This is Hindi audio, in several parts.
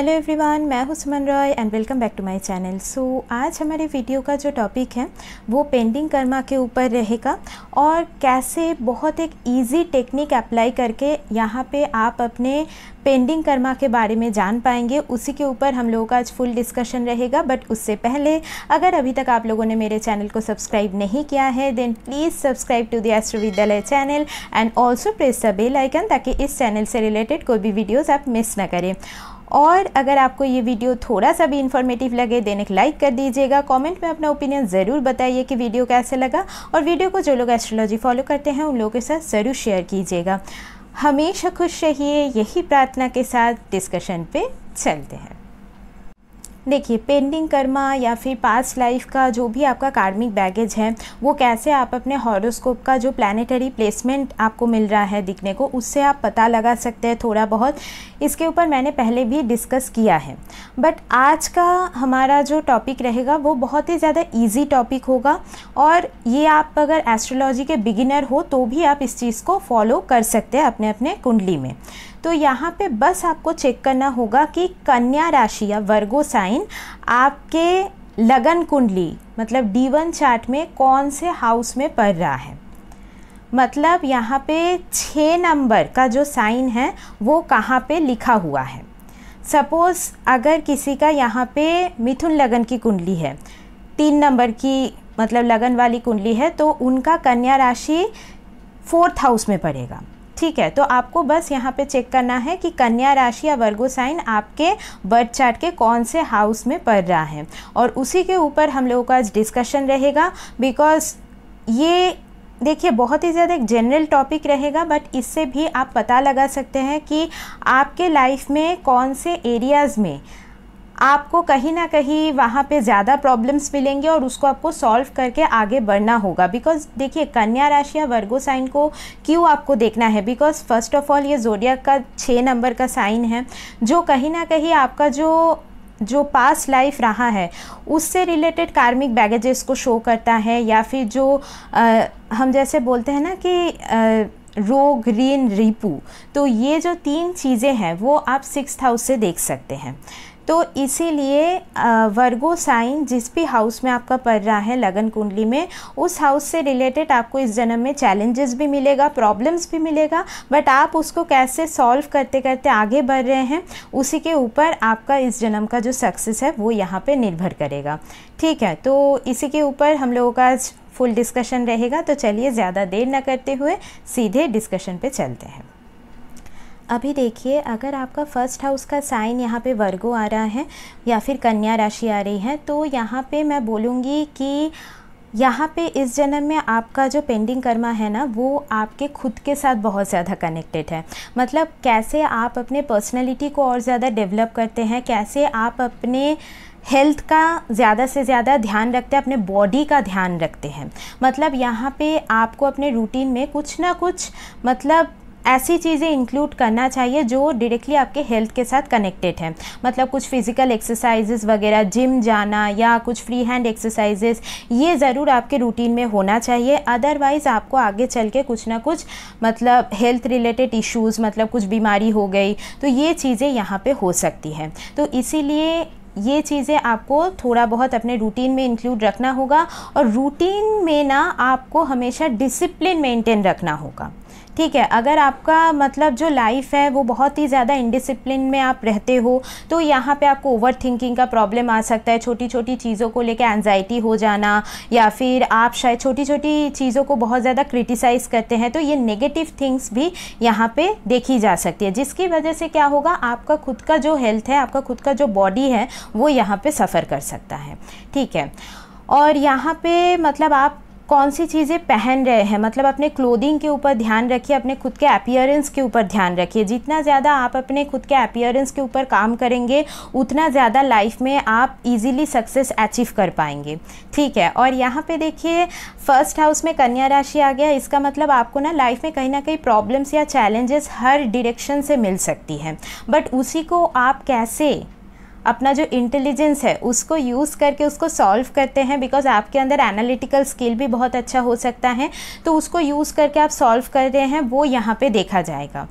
हेलो एवरीवन मैं हूं Suman Roy and welcome back to my channel so आज हमारे वीडियो का जो टॉपिक है वो पेंटिंग कर्मा के ऊपर रहेगा और कैसे बहुत एक इजी टेक्निक अप्लाई करके यहाँ पे आप अपने पेंटिंग कर्मा के बारे में जान पाएंगे उसी के ऊपर हम लोगों का आज फुल डिस्कशन रहेगा बट उससे पहले अगर अभी तक आप लोगों ने मेरे चैनल को सब्सक्राइब नहीं किया है then please subscribe to the Astro Vidyalaya channel and also press the bell icon ताकि इस चैनल से रिलेटेड कोई भी वीडियोज़ आप मिस ना करें और अगर आपको ये वीडियो थोड़ा सा भी इन्फॉर्मेटिव लगे देन एक लाइक कर दीजिएगा कमेंट में अपना ओपिनियन ज़रूर बताइए कि वीडियो कैसे लगा और वीडियो को जो लोग एस्ट्रोलॉजी फॉलो करते हैं उन लोगों के साथ ज़रूर शेयर कीजिएगा हमेशा खुश रहिए यही प्रार्थना के साथ डिस्कशन पे चलते हैं देखिए पेंडिंग कर्मा या फिर पास्ट लाइफ का जो भी आपका कार्मिक बैगेज है वो कैसे आप अपने हॉरोस्कोप का जो प्लानिटरी प्लेसमेंट आपको मिल रहा है दिखने को उससे आप पता लगा सकते हैं थोड़ा बहुत इसके ऊपर मैंने पहले भी डिस्कस किया है बट आज का हमारा जो टॉपिक रहेगा वो बहुत ही ज़्यादा ईजी टॉपिक होगा और ये आप अगर एस्ट्रोलॉजी के बिगिनर हो तो भी आप इस चीज़ को फॉलो कर सकते हैं अपने अपने कुंडली में तो यहाँ पे बस आपको चेक करना होगा कि कन्या राशि या वर्गो साइन आपके लगन कुंडली मतलब डी वन चार्ट में कौन से हाउस में पड़ रहा है मतलब यहाँ पे छः नंबर का जो साइन है वो कहाँ पे लिखा हुआ है सपोज़ अगर किसी का यहाँ पे मिथुन लगन की कुंडली है तीन नंबर की मतलब लगन वाली कुंडली है तो उनका कन्या राशि फोर्थ हाउस में पड़ेगा ठीक है तो आपको बस यहाँ पे चेक करना है कि कन्या राशि या वर्गो साइन आपके बर्थ चार्ट के कौन से हाउस में पड़ रहा है और उसी के ऊपर हम लोगों का आज डिस्कशन रहेगा बिकॉज ये देखिए बहुत ही ज़्यादा एक जनरल टॉपिक रहेगा बट इससे भी आप पता लगा सकते हैं कि आपके लाइफ में कौन से एरियाज़ में आपको कहीं ना कहीं वहाँ पे ज़्यादा प्रॉब्लम्स मिलेंगे और उसको आपको सॉल्व करके आगे बढ़ना होगा बिकॉज देखिए कन्या राशि या वर्गो साइन को क्यों आपको देखना है बिकॉज फर्स्ट ऑफ ऑल ये जोडिया का छः नंबर का साइन है जो कहीं ना कहीं आपका जो जो पास्ट लाइफ रहा है उससे रिलेटेड कार्मिक बैगेजेस को शो करता है या फिर जो आ, हम जैसे बोलते हैं ना कि आ, रोग ग्रीन रिपू तो ये जो तीन चीज़ें हैं वो आप सिक्स हाउस से देख सकते हैं तो इसीलिए वर्गो साइन जिस भी हाउस में आपका पड़ रहा है लगन कुंडली में उस हाउस से रिलेटेड आपको इस जन्म में चैलेंजेस भी मिलेगा प्रॉब्लम्स भी मिलेगा बट आप उसको कैसे सॉल्व करते करते आगे बढ़ रहे हैं उसी के ऊपर आपका इस जन्म का जो सक्सेस है वो यहाँ पे निर्भर करेगा ठीक है तो इसी के ऊपर हम लोगों का आज फुल डिस्कशन रहेगा तो चलिए ज़्यादा देर ना करते हुए सीधे डिस्कशन पे चलते हैं अभी देखिए अगर आपका फर्स्ट हाउस का साइन यहाँ पे वर्गो आ रहा है या फिर कन्या राशि आ रही है तो यहाँ पे मैं बोलूँगी कि यहाँ पे इस जन्म में आपका जो पेंडिंग कर्मा है ना वो आपके खुद के साथ बहुत ज़्यादा कनेक्टेड है मतलब कैसे आप अपने पर्सनैलिटी को और ज़्यादा डेवलप करते हैं कैसे आप अपने हेल्थ का ज़्यादा से ज़्यादा ध्यान रखते हैं अपने बॉडी का ध्यान रखते हैं मतलब यहाँ पे आपको अपने रूटीन में कुछ ना कुछ मतलब ऐसी चीज़ें इंक्लूड करना चाहिए जो डायरेक्टली आपके हेल्थ के साथ कनेक्टेड है मतलब कुछ फिज़िकल एक्सरसाइजेस वगैरह जिम जाना या कुछ फ्री हैंड एक्सरसाइजेस ये ज़रूर आपके रूटीन में होना चाहिए अदरवाइज़ आपको आगे चल के कुछ ना कुछ मतलब हेल्थ रिलेटेड इश्यूज़ मतलब कुछ बीमारी हो गई तो ये चीज़ें यहाँ पर हो सकती हैं तो इसीलिए ये चीज़ें आपको थोड़ा बहुत अपने रूटीन में इंक्लूड रखना होगा और रूटीन में ना आपको हमेशा डिसिप्लिन मेंटेन रखना होगा ठीक है अगर आपका मतलब जो लाइफ है वो बहुत ही ज़्यादा इनडिसिप्लिन में आप रहते हो तो यहाँ पे आपको ओवर थिंकिंग का प्रॉब्लम आ सकता है छोटी छोटी चीज़ों को लेकर एनजाइटी हो जाना या फिर आप शायद छोटी छोटी चीज़ों को बहुत ज़्यादा क्रिटिसाइज़ करते हैं तो ये नेगेटिव थिंग्स भी यहाँ पे देखी जा सकती है जिसकी वजह से क्या होगा आपका खुद का जो हेल्थ है आपका खुद का जो बॉडी है वो यहाँ पर सफ़र कर सकता है ठीक है और यहाँ पे मतलब आप कौन सी चीज़ें पहन रहे हैं मतलब अपने क्लोदिंग के ऊपर ध्यान रखिए अपने खुद के अपियरेंस के ऊपर ध्यान रखिए जितना ज़्यादा आप अपने खुद के अपियरेंस के ऊपर काम करेंगे उतना ज़्यादा लाइफ में आप इजीली सक्सेस अचीव कर पाएंगे ठीक है और यहाँ पे देखिए फर्स्ट हाउस में कन्या राशि आ गया इसका मतलब आपको ना लाइफ में कहीं ना कहीं प्रॉब्लम्स या चैलेंजेस हर डिरेक्शन से मिल सकती हैं बट उसी को आप कैसे अपना जो इंटेलिजेंस है उसको यूज़ करके उसको सॉल्व करते हैं बिकॉज आपके अंदर एनालिटिकल स्किल भी बहुत अच्छा हो सकता है तो उसको यूज़ करके आप सॉल्व कर रहे हैं वो यहाँ पे देखा जाएगा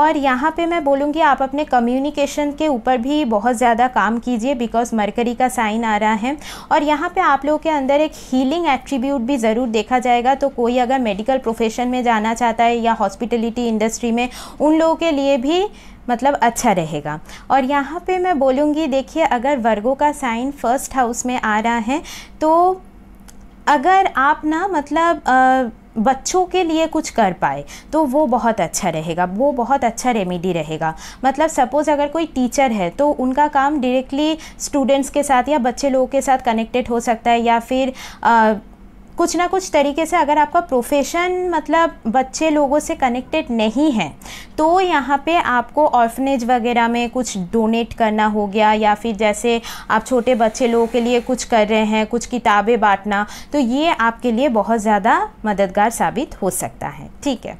और यहाँ पे मैं बोलूँगी आप अपने कम्युनिकेशन के ऊपर भी बहुत ज़्यादा काम कीजिए बिकॉज मरकरी का साइन आ रहा है और यहाँ पर आप लोगों के अंदर एक हीलिंग एट्रीब्यूट भी ज़रूर देखा जाएगा तो कोई अगर मेडिकल प्रोफेशन में जाना चाहता है या हॉस्पिटलिटी इंडस्ट्री में उन लोगों के लिए भी मतलब अच्छा रहेगा और यहाँ पे मैं बोलूँगी देखिए अगर वर्गों का साइन फर्स्ट हाउस में आ रहा है तो अगर आप ना मतलब आ, बच्चों के लिए कुछ कर पाए तो वो बहुत अच्छा रहेगा वो बहुत अच्छा रेमेडी रहेगा मतलब सपोज़ अगर कोई टीचर है तो उनका काम डायरेक्टली स्टूडेंट्स के साथ या बच्चे लोगों के साथ कनेक्टेड हो सकता है या फिर आ, कुछ ना कुछ तरीके से अगर आपका प्रोफेशन मतलब बच्चे लोगों से कनेक्टेड नहीं है तो यहाँ पे आपको ऑर्फनेज वगैरह में कुछ डोनेट करना हो गया या फिर जैसे आप छोटे बच्चे लोगों के लिए कुछ कर रहे हैं कुछ किताबें बांटना तो ये आपके लिए बहुत ज़्यादा मददगार साबित हो सकता है ठीक है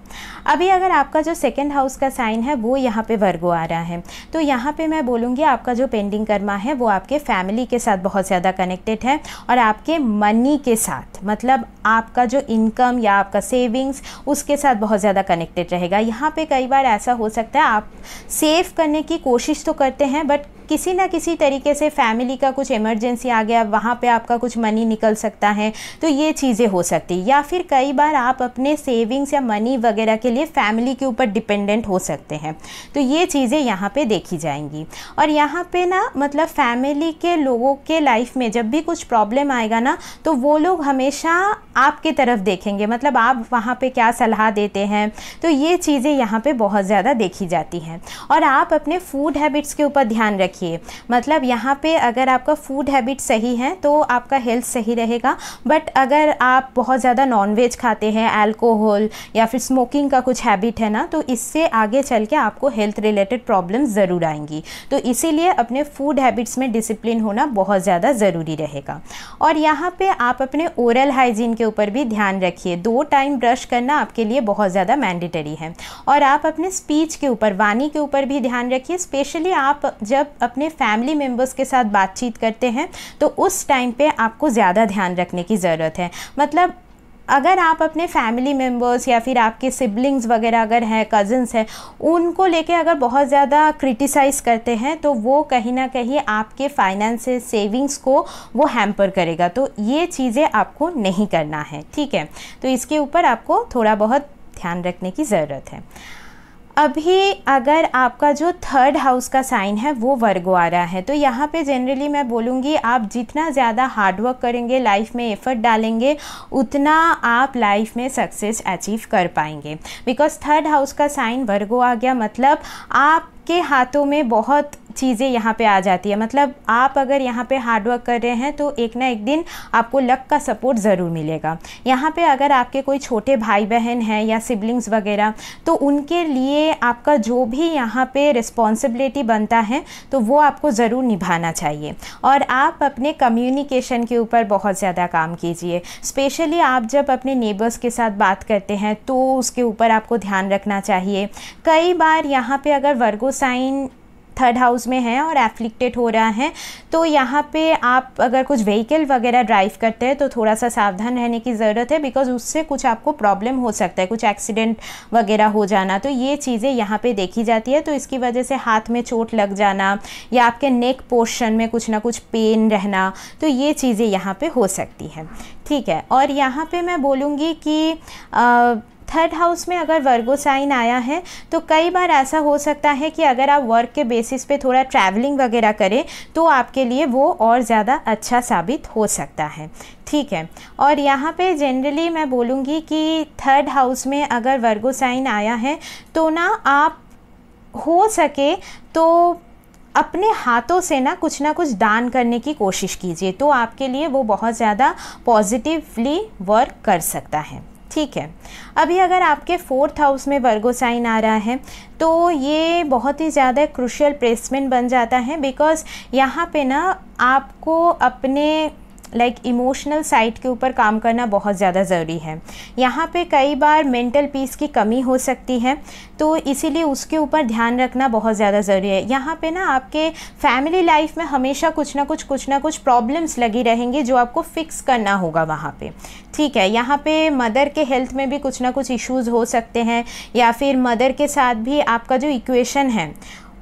अभी अगर आपका जो सेकेंड हाउस का साइन है वो यहाँ पर वर्गो आ रहा है तो यहाँ पर मैं बोलूँगी आपका जो पेंडिंग कर्मा है वो आपके फैमिली के साथ बहुत ज़्यादा कनेक्टेड है और आपके मनी के साथ मतलब आपका जो इनकम या आपका सेविंग्स उसके साथ बहुत ज़्यादा कनेक्टेड रहेगा यहाँ पे कई बार ऐसा हो सकता है आप सेव करने की कोशिश तो करते हैं बट किसी ना किसी तरीके से फैमिली का कुछ इमरजेंसी आ गया वहाँ पे आपका कुछ मनी निकल सकता है तो ये चीज़ें हो सकती या फिर कई बार आप अपने सेविंग्स या मनी वगैरह के लिए फैमिली के ऊपर डिपेंडेंट हो सकते हैं तो ये चीज़ें यहाँ पर देखी जाएंगी और यहाँ पर ना मतलब फैमिली के लोगों के लाइफ में जब भी कुछ प्रॉब्लम आएगा ना तो वो लोग हमेशा आपके तरफ देखेंगे मतलब आप वहाँ पे क्या सलाह देते हैं तो ये चीज़ें यहाँ पे बहुत ज़्यादा देखी जाती हैं और आप अपने फूड हैबिट्स के ऊपर ध्यान रखिए देखिए मतलब यहाँ पे अगर आपका फूड हैबिट सही है तो आपका हेल्थ सही रहेगा बट अगर आप बहुत ज़्यादा नॉनवेज खाते हैं अल्कोहल या फिर स्मोकिंग का कुछ हैबिट है ना तो इससे आगे चल के आपको हेल्थ रिलेटेड प्रॉब्लम ज़रूर आएंगी तो इसीलिए अपने फूड हैबिट्स में डिसिप्लिन होना बहुत ज़्यादा ज़रूरी रहेगा और यहाँ पर आप अपने ओरल हाइजीन के ऊपर भी ध्यान रखिए दो टाइम ब्रश करना आपके लिए बहुत ज़्यादा मैंडेटरी है और आप अपने स्पीच के ऊपर वाणी के ऊपर भी ध्यान रखिए स्पेशली आप जब अपने फैमिली मेम्बर्स के साथ बातचीत करते हैं तो उस टाइम पे आपको ज़्यादा ध्यान रखने की ज़रूरत है मतलब अगर आप अपने फैमिली मेम्बर्स या फिर आपके सिबलिंग्स वगैरह अगर हैं कज़न्स हैं उनको लेके अगर बहुत ज़्यादा क्रिटिसाइज़ करते हैं तो वो कहीं ना कहीं आपके फाइनेंस सेविंग्स को वो हैम्पर करेगा तो ये चीज़ें आपको नहीं करना है ठीक है तो इसके ऊपर आपको थोड़ा बहुत ध्यान रखने की ज़रूरत है अभी अगर आपका जो थर्ड हाउस का साइन है वो वर्गो आ रहा है तो यहाँ पे जनरली मैं बोलूँगी आप जितना ज़्यादा हार्डवर्क करेंगे लाइफ में एफर्ट डालेंगे उतना आप लाइफ में सक्सेस अचीव कर पाएंगे बिकॉज थर्ड हाउस का साइन वर्गो आ गया मतलब आप के हाथों में बहुत चीज़ें यहाँ पे आ जाती है मतलब आप अगर यहाँ पे हार्डवर्क कर रहे हैं तो एक ना एक दिन आपको लक का सपोर्ट ज़रूर मिलेगा यहाँ पे अगर आपके कोई छोटे भाई बहन हैं या सिबलिंग्स वगैरह तो उनके लिए आपका जो भी यहाँ पे रिस्पॉन्सिबिलिटी बनता है तो वो आपको ज़रूर निभाना चाहिए और आप अपने कम्युनिकेशन के ऊपर बहुत ज़्यादा काम कीजिए स्पेशली आप जब अपने नेबर्स के साथ बात करते हैं तो उसके ऊपर आपको ध्यान रखना चाहिए कई बार यहाँ पर अगर वर्गोसाइन थर्ड हाउस में है और एफ्लिक्टेड हो रहा है तो यहाँ पे आप अगर कुछ व्हीकल वगैरह ड्राइव करते हैं तो थोड़ा सा सावधान रहने की ज़रूरत है बिकॉज उससे कुछ आपको प्रॉब्लम हो सकता है कुछ एक्सीडेंट वगैरह हो जाना तो ये चीज़ें यहाँ पे देखी जाती है तो इसकी वजह से हाथ में चोट लग जाना या आपके नेक पोर्शन में कुछ ना कुछ पेन रहना तो ये चीज़ें यहाँ पर हो सकती है ठीक है और यहाँ पर मैं बोलूँगी कि आ, थर्ड हाउस में अगर वर्गो साइन आया है तो कई बार ऐसा हो सकता है कि अगर आप वर्क के बेसिस पे थोड़ा ट्रैवलिंग वगैरह करें तो आपके लिए वो और ज़्यादा अच्छा साबित हो सकता है ठीक है और यहाँ पे जनरली मैं बोलूँगी कि थर्ड हाउस में अगर वर्गो साइन आया है तो ना आप हो सके तो अपने हाथों से ना कुछ ना कुछ दान करने की कोशिश कीजिए तो आपके लिए वो बहुत ज़्यादा पॉजिटिवली वर्क कर सकता है ठीक है अभी अगर आपके फोर्थ हाउस में वर्गो साइन आ रहा है तो ये बहुत ही ज़्यादा क्रुशियल प्लेसमेंट बन जाता है बिकॉज़ यहाँ पे ना आपको अपने लाइक इमोशनल साइड के ऊपर काम करना बहुत ज़्यादा ज़रूरी है यहाँ पे कई बार मेंटल पीस की कमी हो सकती है तो इसीलिए उसके ऊपर ध्यान रखना बहुत ज़्यादा ज़रूरी है यहाँ पे ना आपके फैमिली लाइफ में हमेशा कुछ ना कुछ कुछ ना कुछ प्रॉब्लम्स लगी रहेंगी जो आपको फ़िक्स करना होगा वहाँ पर ठीक है यहाँ पे मदर के हेल्थ में भी कुछ ना कुछ इश्यूज़ हो सकते हैं या फिर मदर के साथ भी आपका जो इक्वेशन है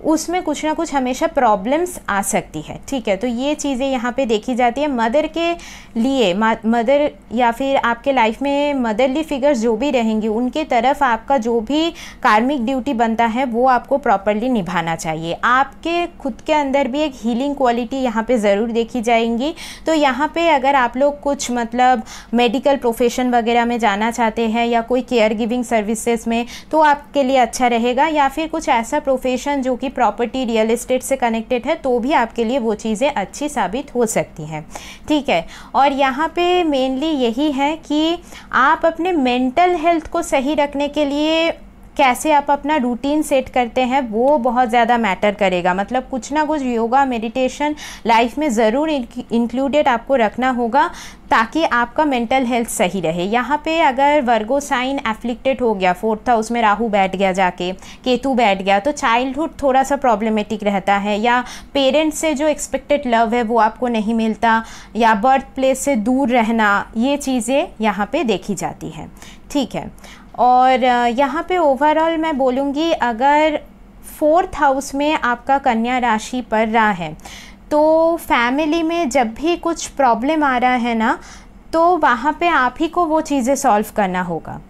उसमें कुछ ना कुछ हमेशा प्रॉब्लम्स आ सकती है ठीक है तो ये चीज़ें यहाँ पे देखी जाती है मदर के लिए मदर या फिर आपके लाइफ में मदरली फिगर्स जो भी रहेंगी उनके तरफ आपका जो भी कार्मिक ड्यूटी बनता है वो आपको प्रॉपरली निभाना चाहिए आपके खुद के अंदर भी एक हीलिंग क्वालिटी यहाँ पर ज़रूर देखी जाएंगी तो यहाँ पर अगर आप लोग कुछ मतलब मेडिकल प्रोफेशन वगैरह में जाना चाहते हैं या कोई केयर गिविंग सर्विसेज में तो आपके लिए अच्छा रहेगा या फिर कुछ ऐसा प्रोफेशन जो कि आपकी प्रॉपर्टी रियल इस्टेट से कनेक्टेड है तो भी आपके लिए वो चीज़ें अच्छी साबित हो सकती हैं ठीक है और यहाँ पे मेनली यही है कि आप अपने मेंटल हेल्थ को सही रखने के लिए कैसे आप अपना रूटीन सेट करते हैं वो बहुत ज़्यादा मैटर करेगा मतलब कुछ ना कुछ योगा मेडिटेशन लाइफ में ज़रूर इंक्लूडेड आपको रखना होगा ताकि आपका मेंटल हेल्थ सही रहे यहाँ पे अगर वर्गो साइन एफ्लिक्टेड हो गया फोर्थ हाउस में राहु बैठ गया जाके केतु बैठ गया तो चाइल्डहुड थोड़ा सा प्रॉब्लमेटिक रहता है या पेरेंट्स से जो एक्सपेक्टेड लव है वो आपको नहीं मिलता या बर्थ प्लेस से दूर रहना ये चीज़ें यहाँ पे देखी जाती हैं ठीक है और यहाँ पे ओवरऑल मैं बोलूँगी अगर फोर्थ हाउस में आपका कन्या राशि पड़ रहा है तो फैमिली में जब भी कुछ प्रॉब्लम आ रहा है ना तो वहाँ पे आप ही को वो चीज़ें सॉल्व करना होगा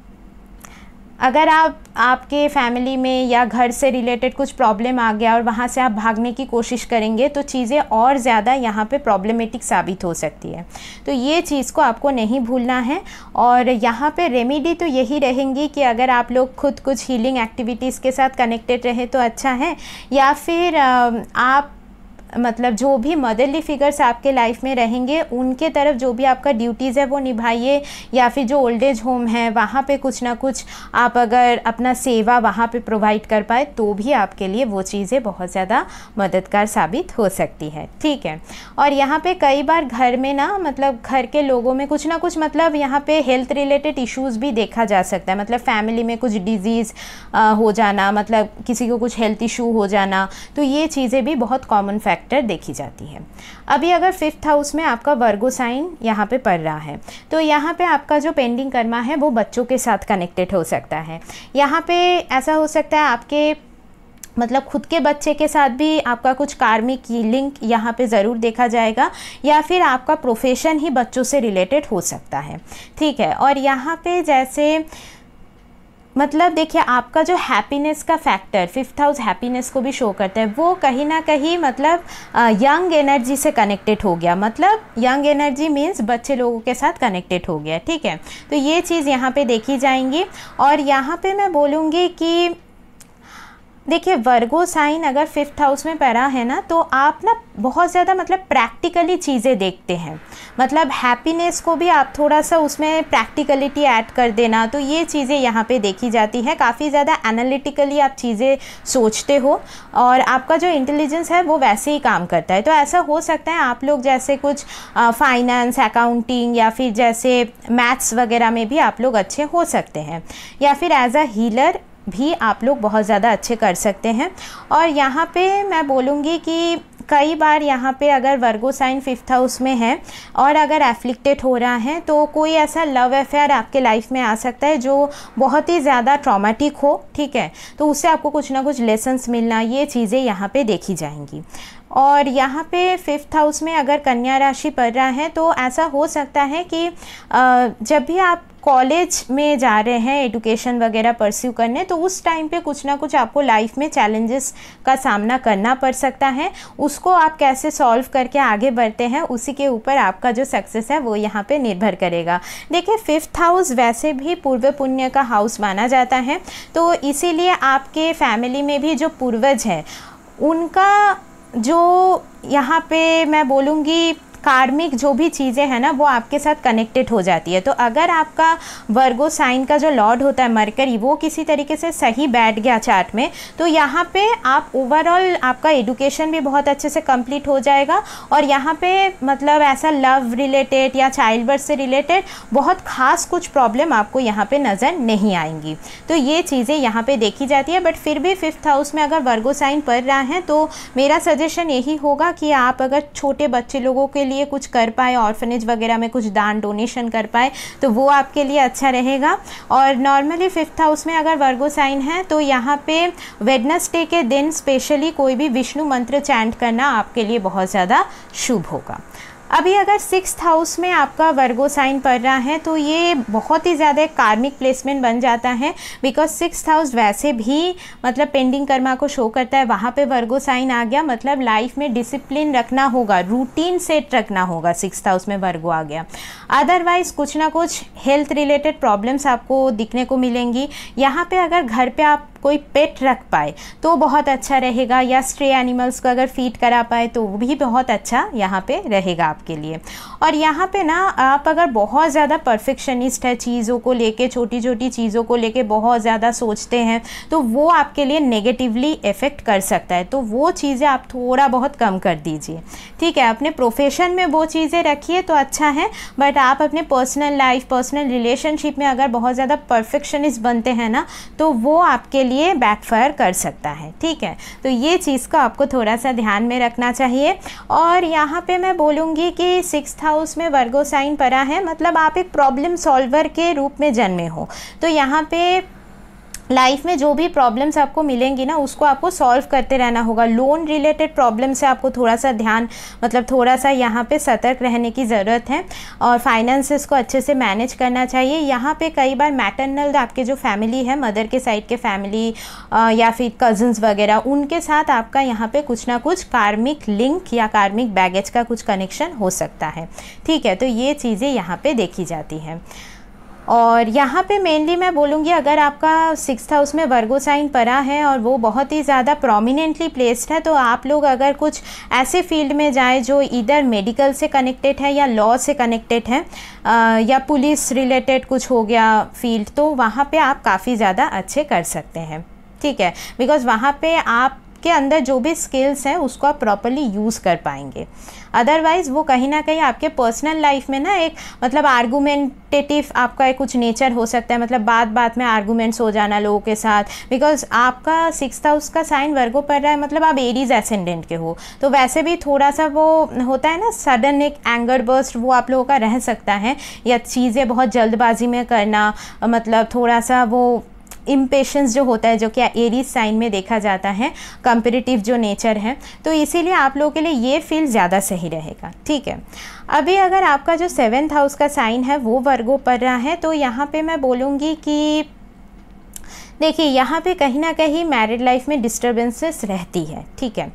अगर आप आपके फैमिली में या घर से रिलेटेड कुछ प्रॉब्लम आ गया और वहाँ से आप भागने की कोशिश करेंगे तो चीज़ें और ज़्यादा यहाँ पे प्रॉब्लमेटिक साबित हो सकती है तो ये चीज़ को आपको नहीं भूलना है और यहाँ पे रेमेडी तो यही रहेंगी कि अगर आप लोग खुद कुछ हीलिंग एक्टिविटीज़ के साथ कनेक्टेड रहे तो अच्छा है या फिर आप मतलब जो भी मदरली फिगर्स आपके लाइफ में रहेंगे उनके तरफ जो भी आपका ड्यूटीज़ है वो निभाइए या फिर जो ओल्ड एज होम है वहाँ पे कुछ ना कुछ आप अगर अपना सेवा वहाँ पे प्रोवाइड कर पाए तो भी आपके लिए वो चीज़ें बहुत ज़्यादा मददगार साबित हो सकती है ठीक है और यहाँ पे कई बार घर में ना मतलब घर के लोगों में कुछ ना कुछ मतलब यहाँ पे हेल्थ रिलेटेड इशूज़ भी देखा जा सकता है मतलब फैमिली में कुछ डिजीज़ हो जाना मतलब किसी को कुछ हेल्थ इशू हो जाना तो ये चीज़ें भी बहुत कॉमन फैक्ट फैक्टर देखी जाती है अभी अगर फिफ्थ हाउस में आपका वर्गो साइन यहाँ पे पड़ रहा है तो यहाँ पे आपका जो पेंडिंग कर्मा है वो बच्चों के साथ कनेक्टेड हो सकता है यहाँ पे ऐसा हो सकता है आपके मतलब खुद के बच्चे के साथ भी आपका कुछ कार्मिक लिंक यहाँ पे ज़रूर देखा जाएगा या फिर आपका प्रोफेशन ही बच्चों से रिलेटेड हो सकता है ठीक है और यहाँ पे जैसे मतलब देखिए आपका जो हैप्पीनेस का फैक्टर फिफ्थ हाउस हैप्पीनेस को भी शो करता है वो कहीं ना कहीं मतलब यंग एनर्जी से कनेक्टेड हो गया मतलब यंग एनर्जी मीन्स बच्चे लोगों के साथ कनेक्टेड हो गया ठीक है तो ये चीज़ यहाँ पे देखी जाएंगी और यहाँ पे मैं बोलूँगी कि देखिए वर्गो साइन अगर फिफ्थ हाउस में पड़ा है ना तो आप ना बहुत ज़्यादा मतलब प्रैक्टिकली चीज़ें देखते हैं मतलब हैप्पीनेस को भी आप थोड़ा सा उसमें प्रैक्टिकलिटी ऐड कर देना तो ये चीज़ें यहाँ पे देखी जाती है काफ़ी ज़्यादा एनालिटिकली आप चीज़ें सोचते हो और आपका जो इंटेलिजेंस है वो वैसे ही काम करता है तो ऐसा हो सकता है आप लोग जैसे कुछ फाइनेंस अकाउंटिंग या फिर जैसे मैथ्स वगैरह में भी आप लोग अच्छे हो सकते हैं या फिर एज अ हीलर भी आप लोग बहुत ज़्यादा अच्छे कर सकते हैं और यहाँ पे मैं बोलूँगी कि कई बार यहाँ पे अगर वर्गो साइन फिफ्थ हाउस में है और अगर एफ्लिक्टेड हो रहा है तो कोई ऐसा लव अफेयर आपके लाइफ में आ सकता है जो बहुत ही ज़्यादा ट्रॉमेटिक हो ठीक है तो उससे आपको कुछ ना कुछ लेसन्स मिलना ये चीज़ें यहाँ पे देखी जाएंगी और यहाँ पे फिफ्थ हाउस में अगर कन्या राशि पड़ रहा है तो ऐसा हो सकता है कि जब भी आप कॉलेज में जा रहे हैं एडुकेशन वगैरह परस्यू करने तो उस टाइम पे कुछ ना कुछ आपको लाइफ में चैलेंजेस का सामना करना पड़ सकता है उसको आप कैसे सॉल्व करके आगे बढ़ते हैं उसी के ऊपर आपका जो सक्सेस है वो यहाँ पे निर्भर करेगा देखिए फिफ्थ हाउस वैसे भी पूर्व पुण्य का हाउस माना जाता है तो इसीलिए आपके फैमिली में भी जो पूर्वज हैं उनका जो यहाँ पे मैं बोलूँगी कार्मिक जो भी चीज़ें हैं ना वो आपके साथ कनेक्टेड हो जाती है तो अगर आपका वर्गो साइन का जो लॉर्ड होता है मरकरी वो किसी तरीके से सही बैठ गया चार्ट में तो यहाँ पे आप ओवरऑल आपका एडुकेशन भी बहुत अच्छे से कंप्लीट हो जाएगा और यहाँ पे मतलब ऐसा लव रिलेटेड या चाइल्ड बर्थ से रिलेटेड बहुत ख़ास कुछ प्रॉब्लम आपको यहाँ पर नज़र नहीं आएंगी तो ये चीज़ें यहाँ पर देखी जाती है बट फिर भी फिफ्थ हाउस में अगर वर्गो साइन पढ़ रहा है तो मेरा सजेशन यही होगा कि आप अगर छोटे बच्चे लोगों के लिए लिए कुछ कर पाए ऑर्फनेज वगैरह में कुछ दान डोनेशन कर पाए तो वो आपके लिए अच्छा रहेगा और नॉर्मली फिफ्थ हाउस में अगर वर्गो साइन है तो यहाँ पे डे के दिन स्पेशली कोई भी विष्णु मंत्र चैंट करना आपके लिए बहुत ज़्यादा शुभ होगा अभी अगर सिक्स हाउस में आपका वर्गो साइन पड़ रहा है तो ये बहुत ही ज़्यादा कार्मिक प्लेसमेंट बन जाता है बिकॉज सिक्स हाउस वैसे भी मतलब पेंडिंग कर्मा को शो करता है वहाँ पे वर्गो साइन आ गया मतलब लाइफ में डिसिप्लिन रखना होगा रूटीन सेट रखना होगा सिक्स हाउस में वर्गो आ गया अदरवाइज़ कुछ ना कुछ हेल्थ रिलेटेड प्रॉब्लम्स आपको दिखने को मिलेंगी यहाँ पर अगर घर पर आप कोई पेट रख पाए तो बहुत अच्छा रहेगा या स्ट्रे एनिमल्स को अगर फीड करा पाए तो वो भी बहुत अच्छा यहाँ पे रहेगा आपके लिए और यहाँ पे ना आप अगर बहुत ज़्यादा परफेक्शनिस्ट है चीज़ों को लेके छोटी छोटी चीज़ों को लेके बहुत ज़्यादा सोचते हैं तो वो आपके लिए नेगेटिवली इफ़ेक्ट कर सकता है तो वो चीज़ें आप थोड़ा बहुत कम कर दीजिए ठीक है अपने प्रोफेशन में वो चीज़ें रखिए तो अच्छा है बट आप अपने पर्सनल लाइफ पर्सनल रिलेशनशिप में अगर बहुत ज़्यादा परफेक्शनिस्ट बनते हैं ना तो वो आपके लिए बैकफायर कर सकता है ठीक है तो ये चीज़ को आपको थोड़ा सा ध्यान में रखना चाहिए और यहाँ पे मैं बोलूँगी राशि की सिक्स हाउस में वर्गो साइन पड़ा है मतलब आप एक प्रॉब्लम सॉल्वर के रूप में जन्मे हो तो यहाँ पे लाइफ में जो भी प्रॉब्लम्स आपको मिलेंगी ना उसको आपको सॉल्व करते रहना होगा लोन रिलेटेड प्रॉब्लम से आपको थोड़ा सा ध्यान मतलब थोड़ा सा यहाँ पे सतर्क रहने की ज़रूरत है और फाइनेंसिस को अच्छे से मैनेज करना चाहिए यहाँ पे कई बार मैटरनल आपके जो फैमिली है मदर के साइड के फैमिली या फिर कज़न्स वगैरह उनके साथ आपका यहाँ पर कुछ ना कुछ कार्मिक लिंक या कार्मिक बैगेज का कुछ कनेक्शन हो सकता है ठीक है तो ये चीज़ें यहाँ पर देखी जाती हैं और यहाँ पे मेनली मैं बोलूँगी अगर आपका सिक्स हाउस में वर्गो साइन पड़ा है और वो बहुत ही ज़्यादा प्रोमिनेंटली प्लेस्ड है तो आप लोग अगर कुछ ऐसे फील्ड में जाएँ जो इधर मेडिकल से कनेक्टेड है या लॉ से कनेक्टेड है या पुलिस रिलेटेड कुछ हो गया फील्ड तो वहाँ पे आप काफ़ी ज़्यादा अच्छे कर सकते हैं ठीक है बिकॉज़ वहाँ पर आपके अंदर जो भी स्किल्स हैं उसको आप प्रॉपरली यूज़ कर पाएंगे अदरवाइज़ वो कहीं ना कहीं आपके पर्सनल लाइफ में ना एक मतलब आर्गूमेंटेटिव आपका एक कुछ नेचर हो सकता है मतलब बात बात में आर्गूमेंट्स हो जाना लोगों के साथ बिकॉज आपका सिक्स हाउस का साइन वर्गो पड़ रहा है मतलब आप एरीज एसेंडेंट के हो तो वैसे भी थोड़ा सा वो होता है ना सडन एक एंगर बर्स्ट वो आप लोगों का रह सकता है या चीज़ें बहुत जल्दबाजी में करना मतलब थोड़ा सा वो इम्पेशंस जो होता है जो कि एरीज साइन में देखा जाता है कंपेरेटिव जो नेचर है तो इसीलिए आप लोगों के लिए ये फील ज़्यादा सही रहेगा ठीक है अभी अगर आपका जो सेवेंथ हाउस का साइन है वो वर्गो पर रहा है तो यहाँ पे मैं बोलूँगी कि देखिए यहाँ पे कहीं ना कहीं मैरिड लाइफ में डिस्टर्बेंसेस रहती है ठीक है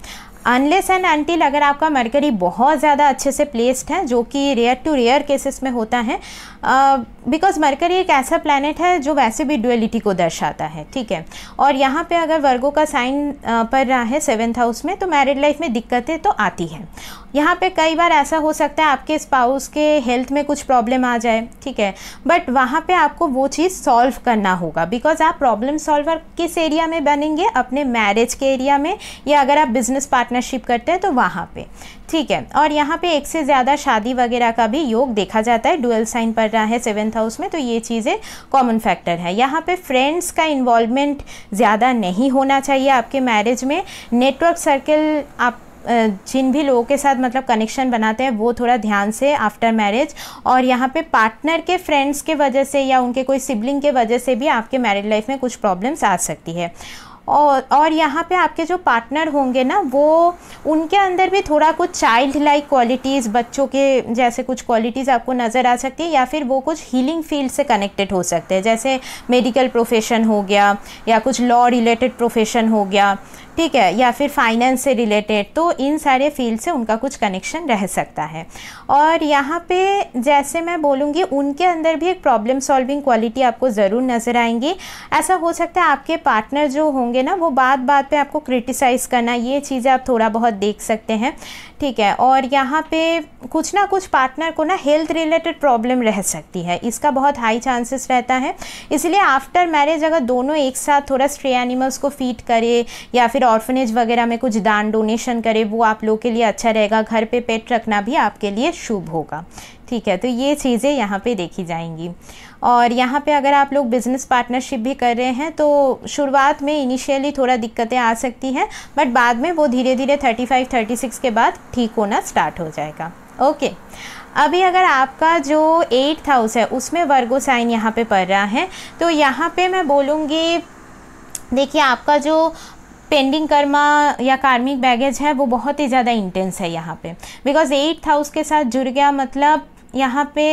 अनलेस एंड अनटिल अगर आपका मरकरी बहुत ज़्यादा अच्छे से प्लेस्ड है जो कि रेयर टू रेयर केसेस में होता है आ, बिकॉज मरकरी एक ऐसा प्लानट है जो वैसे भी डुअलिटी को दर्शाता है ठीक है और यहाँ पे अगर वर्गों का साइन पड़ रहा है सेवन्थ हाउस में तो मैरिड लाइफ में दिक्कतें तो आती हैं यहाँ पे कई बार ऐसा हो सकता है आपके स्पाउस के हेल्थ में कुछ प्रॉब्लम आ जाए ठीक है बट वहाँ पे आपको वो चीज़ सॉल्व करना होगा बिकॉज आप प्रॉब्लम सॉल्वर किस एरिया में बनेंगे अपने मैरिज के एरिया में या अगर आप बिज़नेस पार्टनरशिप करते हैं तो वहाँ पे ठीक है और यहाँ पे एक से ज़्यादा शादी वगैरह का भी योग देखा जाता है डुअल साइन पड़ रहा है सेवन था उसमें तो ये चीज़ें कॉमन फैक्टर है यहाँ पे फ्रेंड्स का इन्वॉल्वमेंट ज़्यादा नहीं होना चाहिए आपके मैरिज में नेटवर्क सर्कल आप जिन भी लोगों के साथ मतलब कनेक्शन बनाते हैं वो थोड़ा ध्यान से आफ्टर मैरिज और यहाँ पे पार्टनर के फ्रेंड्स के वजह से या उनके कोई सिबलिंग के वजह से भी आपके मैरिड लाइफ में कुछ प्रॉब्लम्स आ सकती है और और यहाँ पे आपके जो पार्टनर होंगे ना वो उनके अंदर भी थोड़ा कुछ चाइल्ड लाइक क्वालिटीज़ बच्चों के जैसे कुछ क्वालिटीज़ आपको नज़र आ सकती है या फिर वो कुछ हीलिंग फील्ड से कनेक्टेड हो सकते हैं जैसे मेडिकल प्रोफेशन हो गया या कुछ लॉ रिलेटेड प्रोफेशन हो गया ठीक है या फिर फाइनेंस से रिलेटेड तो इन सारे फील्ड से उनका कुछ कनेक्शन रह सकता है और यहाँ पे जैसे मैं बोलूँगी उनके अंदर भी एक प्रॉब्लम सॉल्विंग क्वालिटी आपको ज़रूर नज़र आएंगी ऐसा हो सकता है आपके पार्टनर जो होंगे होंगे ना वो बात बात पे आपको क्रिटिसाइज़ करना ये चीज़ें आप थोड़ा बहुत देख सकते हैं ठीक है और यहाँ पे कुछ ना कुछ पार्टनर को ना हेल्थ रिलेटेड प्रॉब्लम रह सकती है इसका बहुत हाई चांसेस रहता है इसलिए आफ्टर मैरिज अगर दोनों एक साथ थोड़ा स्ट्रे एनिमल्स को फीड करे या फिर ऑर्फनेज वगैरह में कुछ दान डोनेशन करे वो आप लोग के लिए अच्छा रहेगा घर पे पेट रखना भी आपके लिए शुभ होगा ठीक है तो ये चीज़ें यहाँ पर देखी जाएंगी और यहाँ पे अगर आप लोग बिज़नेस पार्टनरशिप भी कर रहे हैं तो शुरुआत में इनिशियली थोड़ा दिक्कतें आ सकती हैं बट बाद में वो धीरे धीरे 35 36 के बाद ठीक होना स्टार्ट हो जाएगा ओके अभी अगर आपका जो एट्थ हाउस है उसमें वर्गो साइन यहाँ पे पड़ रहा है तो यहाँ पे मैं बोलूँगी देखिए आपका जो पेंडिंग कर्मा या कार्मिक बैगेज है वो बहुत ही ज़्यादा इंटेंस है यहाँ पे बिकॉज एट्थ हाउस के साथ जुड़ गया मतलब यहाँ पे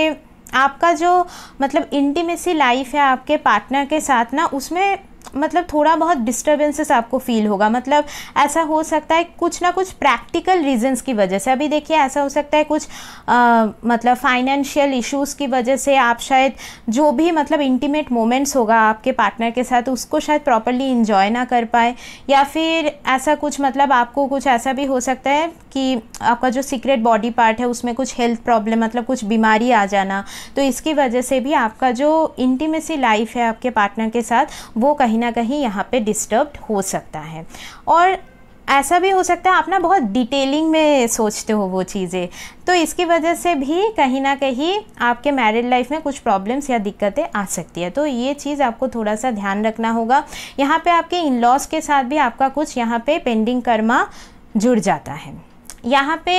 आपका जो मतलब इंटीमेसी लाइफ है आपके पार्टनर के साथ ना उसमें मतलब थोड़ा बहुत डिस्टर्बेंसेस आपको फील होगा मतलब ऐसा हो सकता है कुछ ना कुछ प्रैक्टिकल रीजंस की वजह से अभी देखिए ऐसा हो सकता है कुछ आ, मतलब फाइनेंशियल इश्यूज़ की वजह से आप शायद जो भी मतलब इंटीमेट मोमेंट्स होगा आपके पार्टनर के साथ उसको शायद प्रॉपरली इन्जॉय ना कर पाए या फिर ऐसा कुछ मतलब आपको कुछ ऐसा भी हो सकता है कि आपका जो सीक्रेट बॉडी पार्ट है उसमें कुछ हेल्थ प्रॉब्लम मतलब कुछ बीमारी आ जाना तो इसकी वजह से भी आपका जो इंटीमेसी लाइफ है आपके पार्टनर के साथ वो कहीं कहीं ना कहीं यहाँ पे डिस्टर्ब हो सकता है और ऐसा भी हो सकता है आप ना बहुत डिटेलिंग में सोचते हो वो चीज़ें तो इसकी वजह से भी कहीं ना कहीं आपके मैरिड लाइफ में कुछ प्रॉब्लम्स या दिक्कतें आ सकती है तो ये चीज़ आपको थोड़ा सा ध्यान रखना होगा यहाँ पे आपके इन लॉज के साथ भी आपका कुछ यहाँ पे पेंडिंग कर्मा जुड़ जाता है यहाँ पे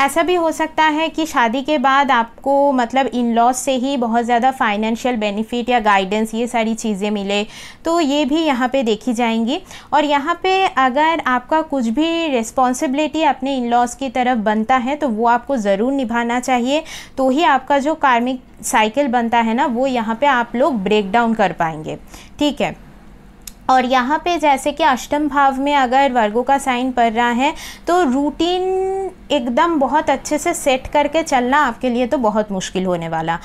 ऐसा भी हो सकता है कि शादी के बाद आपको मतलब इन लॉज से ही बहुत ज़्यादा फाइनेंशियल बेनिफिट या गाइडेंस ये सारी चीज़ें मिले तो ये भी यहाँ पे देखी जाएंगी और यहाँ पे अगर आपका कुछ भी रिस्पॉन्सिबिलिटी अपने इन लॉज की तरफ बनता है तो वो आपको ज़रूर निभाना चाहिए तो ही आपका जो कार्मिक साइकिल बनता है ना वो यहाँ पर आप लोग ब्रेक डाउन कर पाएंगे ठीक है और यहाँ पे जैसे कि अष्टम भाव में अगर वर्गों का साइन पड़ रहा है तो रूटीन एकदम बहुत अच्छे से सेट करके चलना आपके लिए तो बहुत मुश्किल होने वाला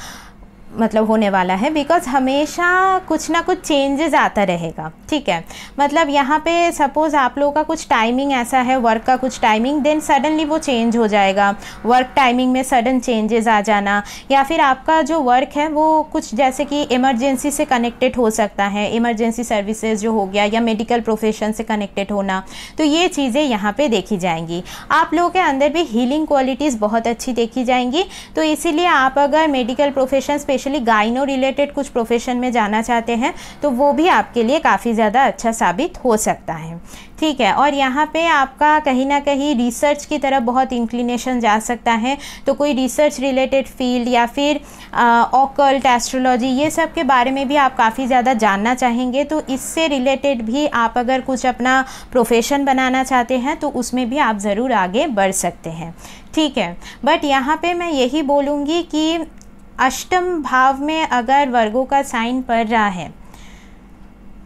मतलब होने वाला है बिकॉज़ हमेशा कुछ ना कुछ चेंजेस आता रहेगा ठीक है मतलब यहाँ पे सपोज़ आप लोगों का कुछ टाइमिंग ऐसा है वर्क का कुछ टाइमिंग देन सडनली वो चेंज हो जाएगा वर्क टाइमिंग में सडन चेंजेस आ जाना या फिर आपका जो वर्क है वो कुछ जैसे कि इमरजेंसी से कनेक्टेड हो सकता है इमरजेंसी सर्विसेज जो हो गया या मेडिकल प्रोफेशन से कनेक्टेड होना तो ये चीज़ें यहाँ पर देखी जाएंगी आप लोगों के अंदर भी हीलिंग क्वालिटीज़ बहुत अच्छी देखी जाएंगी तो इसीलिए आप अगर medical profession patient specially gyno related कुछ प्रोफेशन में जाना चाहते हैं तो वो भी आपके लिए काफ़ी ज़्यादा अच्छा साबित हो सकता है ठीक है और यहाँ पे आपका कहीं ना कहीं रिसर्च की तरफ बहुत इंक्लिनेशन जा सकता है तो कोई रिसर्च रिलेटेड फील्ड या फिर ऑकल्ट एस्ट्रोलॉजी ये सब के बारे में भी आप काफ़ी ज़्यादा जानना चाहेंगे तो इससे रिलेटेड भी आप अगर कुछ अपना प्रोफेशन बनाना चाहते हैं तो उसमें भी आप ज़रूर आगे बढ़ सकते हैं ठीक है बट यहाँ पे मैं यही बोलूँगी कि अष्टम भाव में अगर वर्गों का साइन पड़ रहा है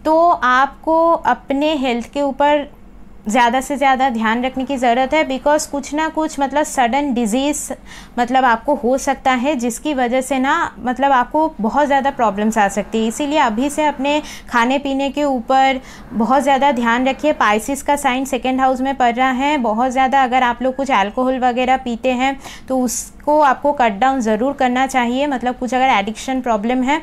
तो आपको अपने हेल्थ के ऊपर ज़्यादा से ज़्यादा ध्यान रखने की ज़रूरत है बिकॉज कुछ ना कुछ मतलब सडन डिजीज़ मतलब आपको हो सकता है जिसकी वजह से ना मतलब आपको बहुत ज़्यादा प्रॉब्लम्स आ सकती है इसीलिए अभी से अपने खाने पीने के ऊपर बहुत ज़्यादा ध्यान रखिए पाइसिस का साइन सेकेंड हाउस में पड़ रहा है बहुत ज़्यादा अगर आप लोग कुछ अल्कोहल वगैरह पीते हैं तो उसको आपको कट डाउन ज़रूर करना चाहिए मतलब कुछ अगर एडिक्शन प्रॉब्लम है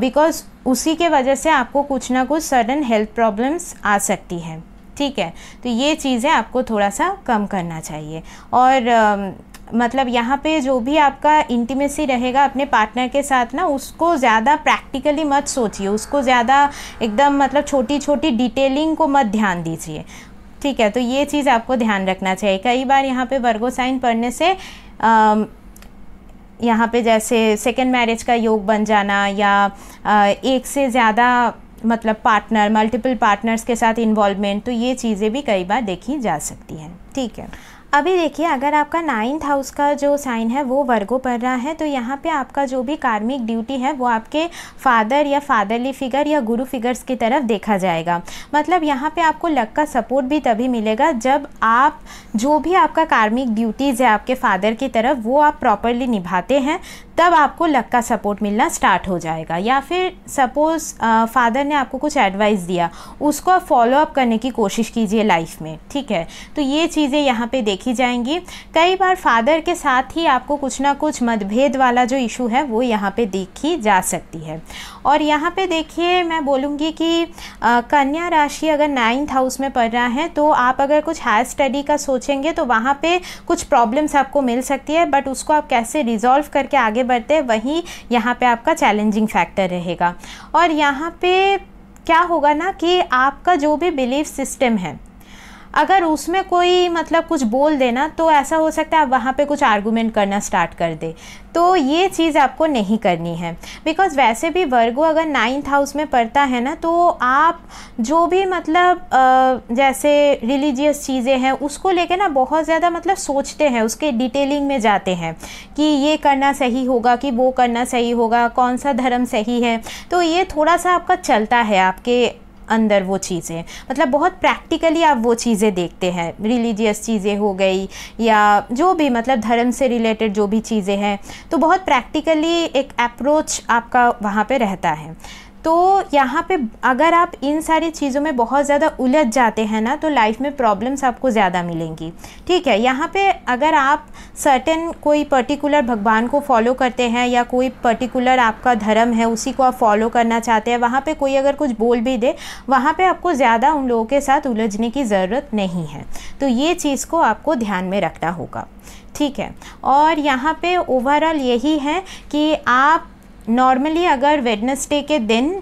बिकॉज़ uh, उसी के वजह से आपको कुछ ना कुछ सडन हेल्थ प्रॉब्लम्स आ सकती है ठीक है तो ये चीज़ें आपको थोड़ा सा कम करना चाहिए और आ, मतलब यहाँ पे जो भी आपका इंटीमेसी रहेगा अपने पार्टनर के साथ ना उसको ज़्यादा प्रैक्टिकली मत सोचिए उसको ज़्यादा एकदम मतलब छोटी छोटी डिटेलिंग को मत ध्यान दीजिए ठीक है तो ये चीज़ आपको ध्यान रखना चाहिए कई बार यहाँ पे वर्गो साइन पढ़ने से आ, यहाँ पे जैसे सेकेंड मैरिज का योग बन जाना या आ, एक से ज़्यादा मतलब पार्टनर मल्टीपल पार्टनर्स के साथ इन्वॉल्वमेंट तो ये चीज़ें भी कई बार देखी जा सकती हैं ठीक है अभी देखिए अगर आपका नाइन्थ हाउस का जो साइन है वो वर्गो पर रहा है तो यहाँ पे आपका जो भी कार्मिक ड्यूटी है वो आपके फादर या फादरली फिगर या गुरु फिगर्स की तरफ देखा जाएगा मतलब यहाँ पे आपको लक का सपोर्ट भी तभी मिलेगा जब आप जो भी आपका कार्मिक ड्यूटीज़ है आपके फादर की तरफ वो आप प्रॉपरली निभाते हैं तब आपको लक का सपोर्ट मिलना स्टार्ट हो जाएगा या फिर सपोज़ फादर ने आपको कुछ एडवाइस दिया उसको आप फॉलो अप करने की कोशिश कीजिए लाइफ में ठीक है तो ये चीज़ें यहाँ पे देखी जाएंगी कई बार फादर के साथ ही आपको कुछ ना कुछ मतभेद वाला जो इशू है वो यहाँ पे देखी जा सकती है और यहाँ पे देखिए मैं बोलूँगी कि आ, कन्या राशि अगर नाइन्थ हाउस में पढ़ रहा है तो आप अगर कुछ हायर स्टडी का सोचेंगे तो वहाँ पर कुछ प्रॉब्लम्स आपको मिल सकती है बट उसको आप कैसे रिजॉल्व करके आगे बढ़ते वही यहाँ पे आपका चैलेंजिंग फैक्टर रहेगा और यहाँ पे क्या होगा ना कि आपका जो भी बिलीफ सिस्टम है अगर उसमें कोई मतलब कुछ बोल देना तो ऐसा हो सकता है आप वहाँ पे कुछ आर्गूमेंट करना स्टार्ट कर दे तो ये चीज़ आपको नहीं करनी है बिकॉज़ वैसे भी वर्गो अगर नाइन्थ हाउस में पड़ता है ना तो आप जो भी मतलब जैसे रिलीजियस चीज़ें हैं उसको लेके ना बहुत ज़्यादा मतलब सोचते हैं उसके डिटेलिंग में जाते हैं कि ये करना सही होगा कि वो करना सही होगा कौन सा धर्म सही है तो ये थोड़ा सा आपका चलता है आपके अंदर वो चीज़ें मतलब बहुत प्रैक्टिकली आप वो चीज़ें देखते हैं रिलीजियस चीज़ें हो गई या जो भी मतलब धर्म से रिलेटेड जो भी चीज़ें हैं तो बहुत प्रैक्टिकली एक अप्रोच आपका वहाँ पे रहता है तो यहाँ पे अगर आप इन सारी चीज़ों में बहुत ज़्यादा उलझ जाते हैं ना तो लाइफ में प्रॉब्लम्स आपको ज़्यादा मिलेंगी ठीक है यहाँ पे अगर आप सर्टेन कोई पर्टिकुलर भगवान को फॉलो करते हैं या कोई पर्टिकुलर आपका धर्म है उसी को आप फॉलो करना चाहते हैं वहाँ पे कोई अगर कुछ बोल भी दे वहाँ पे आपको ज़्यादा उन लोगों के साथ उलझने की ज़रूरत नहीं है तो ये चीज़ को आपको ध्यान में रखना होगा ठीक है और यहाँ पे ओवरऑल यही है कि आप नॉर्मली अगर वेडनेसडे के दिन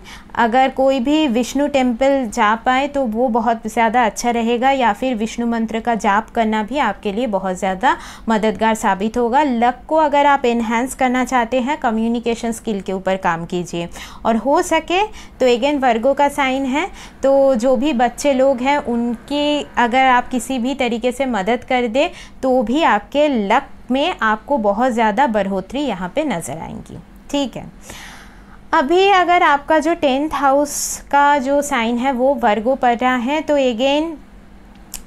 अगर कोई भी विष्णु टेम्पल जा पाए तो वो बहुत ज़्यादा अच्छा रहेगा या फिर विष्णु मंत्र का जाप करना भी आपके लिए बहुत ज़्यादा मददगार साबित होगा लक को अगर आप इन्हेंस करना चाहते हैं कम्युनिकेशन स्किल के ऊपर काम कीजिए और हो सके तो एगेन वर्गों का साइन है तो जो भी बच्चे लोग हैं उनकी अगर आप किसी भी तरीके से मदद कर दे तो भी आपके लक में आपको बहुत ज़्यादा बढ़ोतरी यहाँ पर नज़र आएंगी ठीक है अभी अगर आपका जो टेंथ हाउस का जो साइन है वो वर्गो पर रहा है तो एगेन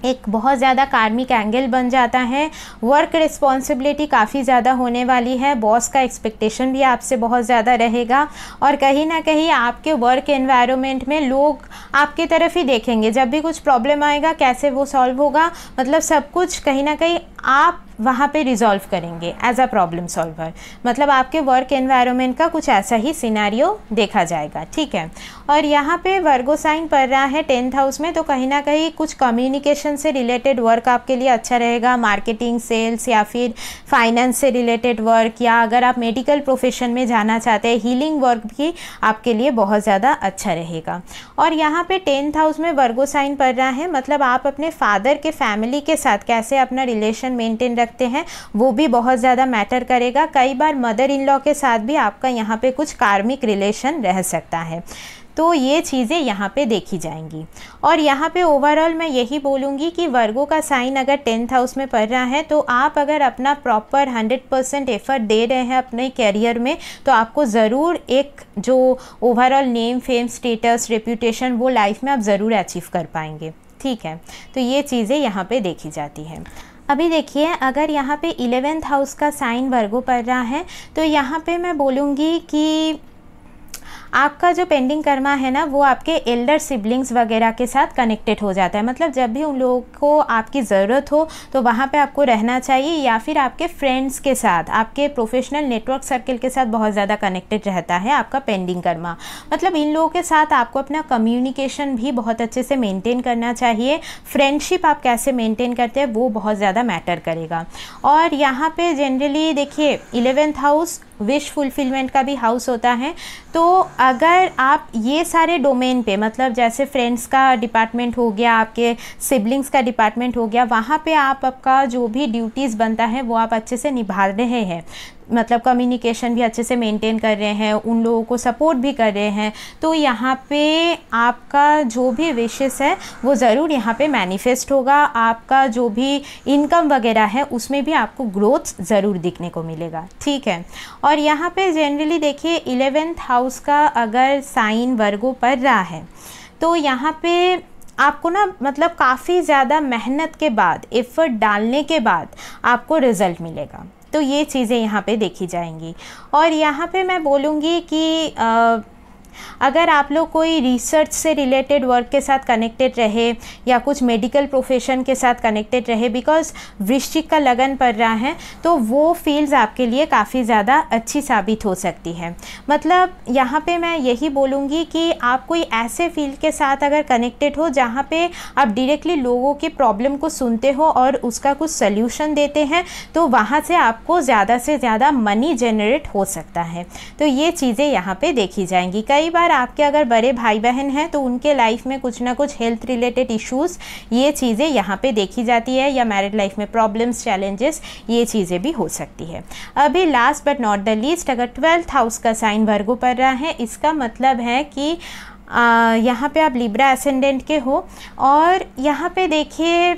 एक बहुत ज़्यादा कार्मिक एंगल बन जाता है वर्क रिस्पॉन्सिबिलिटी काफ़ी ज़्यादा होने वाली है बॉस का एक्सपेक्टेशन भी आपसे बहुत ज़्यादा रहेगा और कहीं ना कहीं आपके वर्क एनवायरनमेंट में लोग आपकी तरफ ही देखेंगे जब भी कुछ प्रॉब्लम आएगा कैसे वो सॉल्व होगा मतलब सब कुछ कहीं ना कहीं आप वहाँ पे रिजॉल्व करेंगे एज अ प्रॉब्लम सॉल्वर मतलब आपके वर्क एनवायरनमेंट का कुछ ऐसा ही सिनेरियो देखा जाएगा ठीक है और यहाँ पे वर्गो साइन पड़ रहा है टेंथ हाउस में तो कहीं ना कहीं कुछ कम्युनिकेशन से रिलेटेड वर्क आपके लिए अच्छा रहेगा मार्केटिंग सेल्स या फिर फाइनेंस से रिलेटेड वर्क या अगर आप मेडिकल प्रोफेशन में जाना चाहते हैं हीलिंग वर्क भी आपके लिए बहुत ज़्यादा अच्छा रहेगा और यहाँ पर टेंथ हाउस में वर्गो साइन पड़ रहा है मतलब आप अपने फादर के फैमिली के साथ कैसे अपना रिलेशन मेंटेन रखते हैं वो भी बहुत ज़्यादा मैटर करेगा कई बार मदर इन लॉ के साथ भी आपका यहाँ पे कुछ कार्मिक रिलेशन रह सकता है तो ये चीज़ें यहाँ पे देखी जाएंगी और यहाँ पे ओवरऑल मैं यही बोलूँगी कि वर्गों का साइन अगर टेंथ हाउस में पड़ रहा है तो आप अगर अपना प्रॉपर हंड्रेड परसेंट एफर्ट दे रहे हैं अपने कैरियर में तो आपको ज़रूर एक जो overall name fame status reputation वो लाइफ में आप ज़रूर अचीव कर पाएंगे ठीक है तो ये चीज़ें यहाँ पर देखी जाती हैं अभी देखिए अगर यहाँ पे इलेवेंथ हाउस का साइन वर्गो पड़ रहा है तो यहाँ पे मैं बोलूँगी कि आपका जो पेंडिंग कर्मा है ना वो आपके एल्डर सिबलिंग्स वगैरह के साथ कनेक्टेड हो जाता है मतलब जब भी उन लोगों को आपकी ज़रूरत हो तो वहाँ पे आपको रहना चाहिए या फिर आपके फ्रेंड्स के साथ आपके प्रोफेशनल नेटवर्क सर्किल के साथ बहुत ज़्यादा कनेक्टेड रहता है आपका पेंडिंग कर्मा मतलब इन लोगों के साथ आपको अपना कम्युनिकेशन भी बहुत अच्छे से मेनटेन करना चाहिए फ्रेंडशिप आप कैसे मेनटेन करते हैं वो बहुत ज़्यादा मैटर करेगा और यहाँ पर जनरली देखिए इलेवेंथ हाउस विश फुलफिलमेंट का भी हाउस होता है तो अगर आप ये सारे डोमेन पे मतलब जैसे फ्रेंड्स का डिपार्टमेंट हो गया आपके सिबलिंग्स का डिपार्टमेंट हो गया वहाँ पे आप आपका जो भी ड्यूटीज़ बनता है वो आप अच्छे से निभा रहे हैं मतलब कम्युनिकेशन भी अच्छे से मेंटेन कर रहे हैं उन लोगों को सपोर्ट भी कर रहे हैं तो यहाँ पे आपका जो भी विशेष है वो ज़रूर यहाँ पे मैनिफेस्ट होगा आपका जो भी इनकम वगैरह है उसमें भी आपको ग्रोथ ज़रूर दिखने को मिलेगा ठीक है और यहाँ पे जनरली देखिए इलेवेंथ हाउस का अगर साइन वर्गों पर रहा है तो यहाँ पे आपको ना मतलब काफ़ी ज़्यादा मेहनत के बाद एफ़र्ट डालने के बाद आपको रिज़ल्ट मिलेगा तो ये चीज़ें यहाँ पे देखी जाएंगी और यहाँ पे मैं बोलूँगी कि आ, अगर आप लोग कोई रिसर्च से रिलेटेड वर्क के साथ कनेक्टेड रहे या कुछ मेडिकल प्रोफेशन के साथ कनेक्टेड रहे बिकॉज वृश्चिक का लगन पड़ रहा है तो वो फील्ड्स आपके लिए काफ़ी ज़्यादा अच्छी साबित हो सकती है मतलब यहाँ पे मैं यही बोलूँगी कि आप कोई ऐसे फील्ड के साथ अगर कनेक्टेड हो जहाँ पे आप डायरेक्टली लोगों के प्रॉब्लम को सुनते हो और उसका कुछ सल्यूशन देते हैं तो वहाँ से आपको ज़्यादा से ज़्यादा मनी जनरेट हो सकता है तो ये चीज़ें यहाँ पे देखी जाएंगी कई कई बार आपके अगर बड़े भाई बहन हैं तो उनके लाइफ में कुछ ना कुछ हेल्थ रिलेटेड इश्यूज़ ये चीज़ें यहाँ पे देखी जाती है या मैरिड लाइफ में प्रॉब्लम्स चैलेंजेस ये चीज़ें भी हो सकती है अभी last but not the least अगर ट्वेल्थ हाउस का साइन वर्गो पड़ रहा है इसका मतलब है कि यहाँ पे आप लिब्रा एसेंडेंट के हो और यहाँ पे देखिए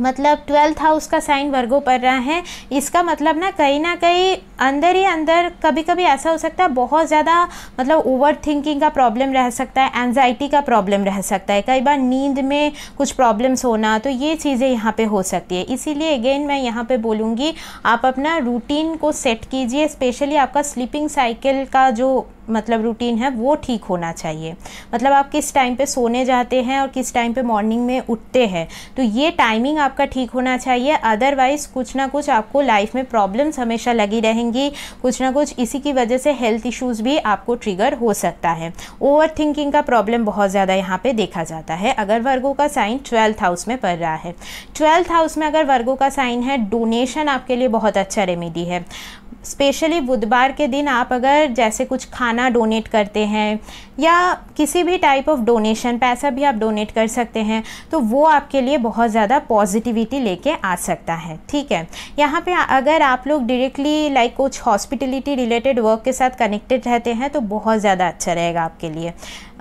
मतलब ट्वेल्थ हाउस का साइन वर्गों पर रहा है इसका मतलब ना कहीं ना कहीं अंदर ही अंदर कभी कभी ऐसा हो सकता है बहुत ज़्यादा मतलब ओवर थिंकिंग का प्रॉब्लम रह सकता है एनजाइटी का प्रॉब्लम रह सकता है कई बार नींद में कुछ प्रॉब्लम्स होना तो ये चीज़ें यहाँ पे हो सकती है इसीलिए अगेन मैं यहाँ पे बोलूँगी आप अपना रूटीन को सेट कीजिए स्पेशली आपका स्लीपिंग साइकिल का जो मतलब रूटीन है वो ठीक होना चाहिए मतलब आप किस टाइम पे सोने जाते हैं और किस टाइम पे मॉर्निंग में उठते हैं तो ये टाइमिंग आपका ठीक होना चाहिए अदरवाइज़ कुछ ना कुछ आपको लाइफ में प्रॉब्लम्स हमेशा लगी रहेंगी कुछ ना कुछ इसी की वजह से हेल्थ इश्यूज़ भी आपको ट्रिगर हो सकता है ओवर थिंकिंग का प्रॉब्लम बहुत ज़्यादा यहाँ पर देखा जाता है अगर वर्गों का साइन ट्वेल्थ हाउस में पड़ रहा है ट्वेल्थ हाउस में अगर वर्गों का साइन है डोनेशन आपके लिए बहुत अच्छा रेमेडी है स्पेशली बुधवार के दिन आप अगर जैसे कुछ खाना डोनेट करते हैं या किसी भी टाइप ऑफ डोनेशन पैसा भी आप डोनेट कर सकते हैं तो वो आपके लिए बहुत ज़्यादा पॉजिटिविटी लेके आ सकता है ठीक है यहाँ पे अगर आप लोग डायरेक्टली लाइक कुछ हॉस्पिटलिटी रिलेटेड वर्क के साथ कनेक्टेड रहते हैं तो बहुत ज़्यादा अच्छा रहेगा आपके लिए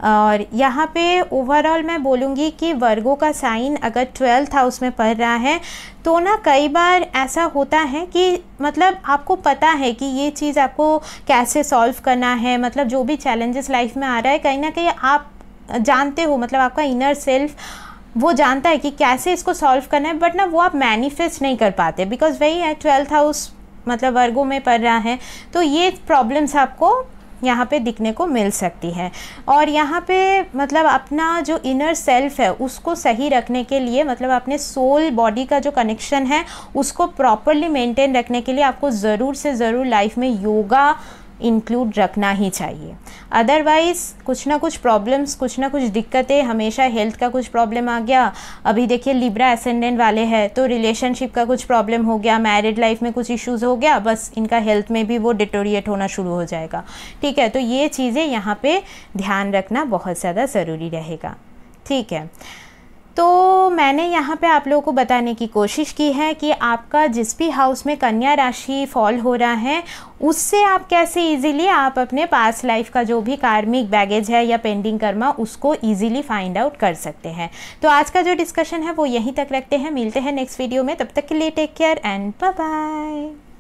और यहाँ पे ओवरऑल मैं बोलूँगी कि वर्गों का साइन अगर ट्वेल्थ हाउस में पढ़ रहा है तो ना कई बार ऐसा होता है कि मतलब आपको पता है कि ये चीज़ आपको कैसे सॉल्व करना है मतलब जो भी चैलेंजेस लाइफ में आ रहा है कहीं ना कहीं आप जानते हो मतलब आपका इनर सेल्फ वो जानता है कि कैसे इसको सॉल्व करना है बट ना वो आप मैनिफेस्ट नहीं कर पाते बिकॉज वही है ट्वेल्थ हाउस मतलब वर्गों में पढ़ रहा है तो ये प्रॉब्लम्स आपको यहाँ पे दिखने को मिल सकती है और यहाँ पे मतलब अपना जो इनर सेल्फ है उसको सही रखने के लिए मतलब अपने सोल बॉडी का जो कनेक्शन है उसको प्रॉपरली मेंटेन रखने के लिए आपको ज़रूर से ज़रूर लाइफ में योगा इंक्लूड रखना ही चाहिए अदरवाइज़ कुछ ना कुछ प्रॉब्लम्स कुछ ना कुछ दिक्कतें हमेशा हेल्थ का कुछ प्रॉब्लम आ गया अभी देखिए लिब्रा असेंडेंट वाले हैं तो रिलेशनशिप का कुछ प्रॉब्लम हो गया मैरिड लाइफ में कुछ इश्यूज़ हो गया बस इनका हेल्थ में भी वो डिटोरिएट होना शुरू हो जाएगा ठीक है तो ये चीज़ें यहाँ पर ध्यान रखना बहुत ज़्यादा ज़रूरी रहेगा ठीक है तो मैंने यहाँ पे आप लोगों को बताने की कोशिश की है कि आपका जिस भी हाउस में कन्या राशि फॉल हो रहा है उससे आप कैसे इजीली आप अपने पास लाइफ का जो भी कार्मिक बैगेज है या पेंडिंग कर्मा उसको इजीली फाइंड आउट कर सकते हैं तो आज का जो डिस्कशन है वो यहीं तक रखते हैं मिलते हैं नेक्स्ट वीडियो में तब तक के लिए टेक केयर एंड बाय